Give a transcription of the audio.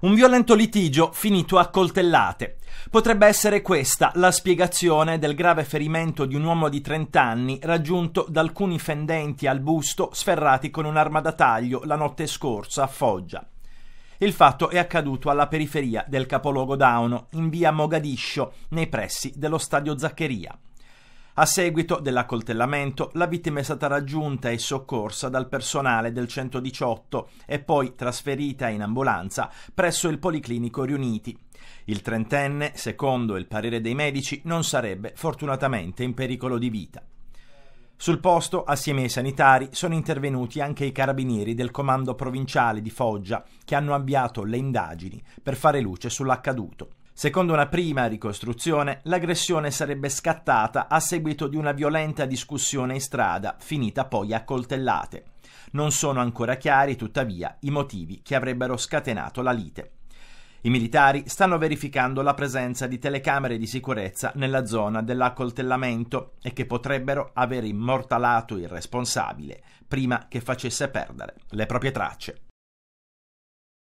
Un violento litigio finito a coltellate. Potrebbe essere questa la spiegazione del grave ferimento di un uomo di 30 anni raggiunto da alcuni fendenti al busto sferrati con un'arma da taglio la notte scorsa a Foggia. Il fatto è accaduto alla periferia del capoluogo Dauno, in via Mogadiscio, nei pressi dello stadio Zaccheria. A seguito dell'accoltellamento, la vittima è stata raggiunta e soccorsa dal personale del 118 e poi trasferita in ambulanza presso il Policlinico Riuniti. Il trentenne, secondo il parere dei medici, non sarebbe fortunatamente in pericolo di vita. Sul posto, assieme ai sanitari, sono intervenuti anche i carabinieri del comando provinciale di Foggia, che hanno avviato le indagini per fare luce sull'accaduto. Secondo una prima ricostruzione, l'aggressione sarebbe scattata a seguito di una violenta discussione in strada, finita poi a coltellate. Non sono ancora chiari, tuttavia, i motivi che avrebbero scatenato la lite. I militari stanno verificando la presenza di telecamere di sicurezza nella zona dell'accoltellamento e che potrebbero aver immortalato il responsabile prima che facesse perdere le proprie tracce.